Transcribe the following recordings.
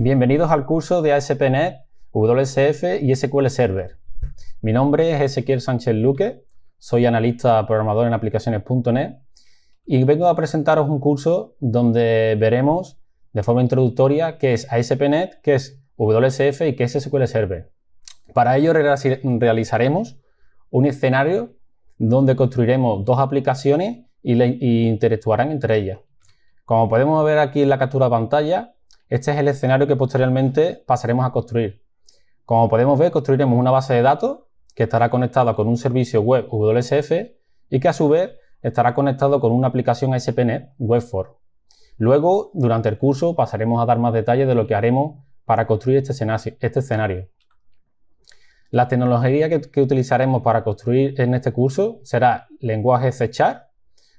Bienvenidos al curso de ASP.NET, WSF y SQL Server. Mi nombre es Ezequiel Sánchez Luque, soy analista programador en aplicaciones.net y vengo a presentaros un curso donde veremos de forma introductoria qué es ASP.NET, qué es WSF y qué es SQL Server. Para ello realizaremos un escenario donde construiremos dos aplicaciones y, interactuarán entre ellas. Como podemos ver aquí en la captura de pantalla, este es el escenario que posteriormente pasaremos a construir. Como podemos ver, construiremos una base de datos que estará conectada con un servicio web WSF y que a su vez estará conectado con una aplicación ASP.NET Web4. Luego, durante el curso, pasaremos a dar más detalles de lo que haremos para construir este, este escenario. La tecnología que, utilizaremos para construir en este curso será lenguaje C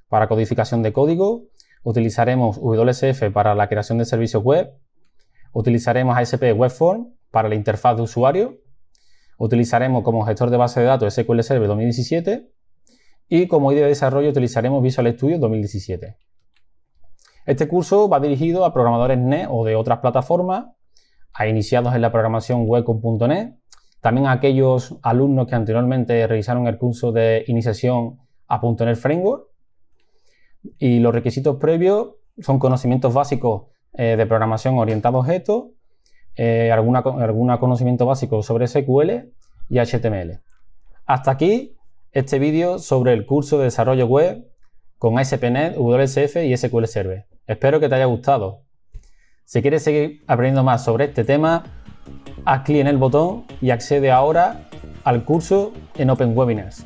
para codificación de código, Utilizaremos WSF para la creación de servicios web. Utilizaremos ASP Webform para la interfaz de usuario. Utilizaremos como gestor de base de datos SQL Server 2017 y como idea de desarrollo utilizaremos Visual Studio 2017. Este curso va dirigido a programadores NET o de otras plataformas, a iniciados en la programación web con .NET, también a aquellos alumnos que anteriormente realizaron el curso de iniciación a .NET Framework y los requisitos previos son conocimientos básicos eh, de programación orientado a objetos, eh, algún conocimiento básico sobre SQL y HTML. Hasta aquí este vídeo sobre el curso de desarrollo web con ASP.NET, WSF y SQL Server. Espero que te haya gustado. Si quieres seguir aprendiendo más sobre este tema, haz clic en el botón y accede ahora al curso en Open Webinars.